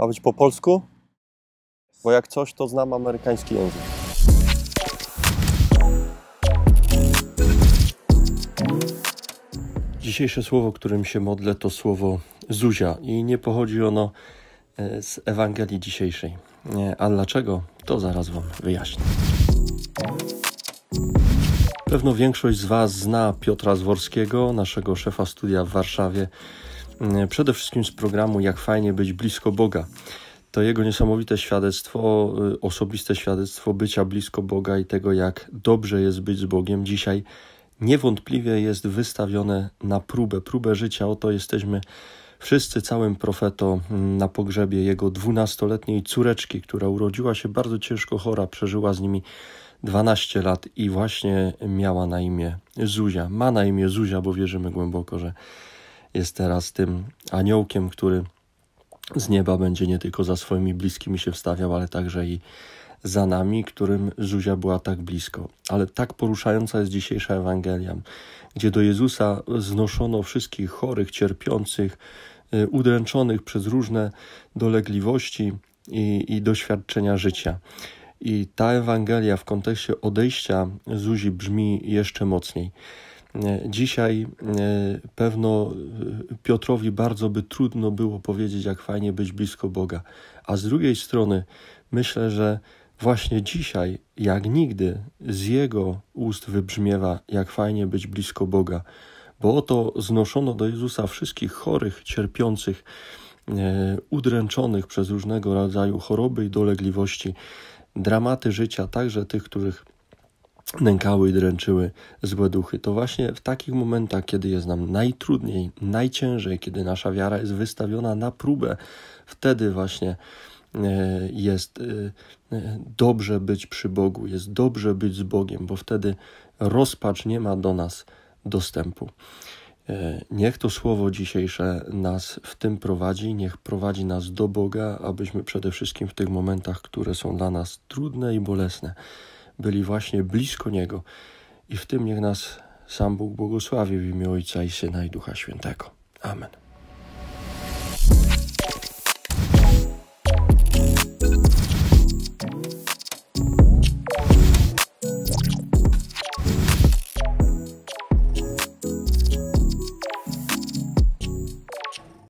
Ma być po polsku? Bo jak coś, to znam amerykański język. Dzisiejsze słowo, którym się modlę, to słowo Zuzia i nie pochodzi ono e, z Ewangelii dzisiejszej. E, a dlaczego? To zaraz Wam wyjaśnię. Pewno większość z Was zna Piotra Zworskiego, naszego szefa studia w Warszawie, E, przede wszystkim z programu Jak fajnie być blisko Boga. To jego niesamowite świadectwo, e, osobiste świadectwo bycia blisko Boga i tego, jak dobrze jest być z Bogiem dzisiaj, niewątpliwie jest wystawione na próbę, próbę życia. Oto jesteśmy wszyscy całym profeto na pogrzebie jego dwunastoletniej córeczki, która urodziła się bardzo ciężko chora, przeżyła z nimi 12 lat i właśnie miała na imię Zuzia. Ma na imię Zuzia, bo wierzymy głęboko, że jest teraz tym aniołkiem, który z nieba będzie nie tylko za swoimi bliskimi się wstawiał, ale także i za nami, którym Zuzia była tak blisko. Ale tak poruszająca jest dzisiejsza Ewangelia, gdzie do Jezusa znoszono wszystkich chorych, cierpiących, y, udręczonych przez różne dolegliwości i, i doświadczenia życia. I ta Ewangelia w kontekście odejścia Zuzi brzmi jeszcze mocniej. E, dzisiaj e, pewno e, Piotrowi bardzo by trudno było powiedzieć, jak fajnie być blisko Boga. A z drugiej strony myślę, że właśnie dzisiaj, jak nigdy, z jego ust wybrzmiewa, jak fajnie być blisko Boga. Bo oto znoszono do Jezusa wszystkich chorych, cierpiących, udręczonych przez różnego rodzaju choroby i dolegliwości, dramaty życia, także tych, których nękały i dręczyły złe duchy. To właśnie w takich momentach, kiedy jest nam najtrudniej, najciężej, kiedy nasza wiara jest wystawiona na próbę, wtedy właśnie e, jest e, e, dobrze być przy Bogu, jest dobrze być z Bogiem, bo wtedy rozpacz nie ma do nas dostępu. Niech to słowo dzisiejsze nas w tym prowadzi, niech prowadzi nas do Boga, abyśmy przede wszystkim w tych momentach, które są dla nas trudne i bolesne, byli właśnie blisko Niego. I w tym niech nas sam Bóg błogosławi w imię Ojca i Syna i Ducha Świętego. Amen.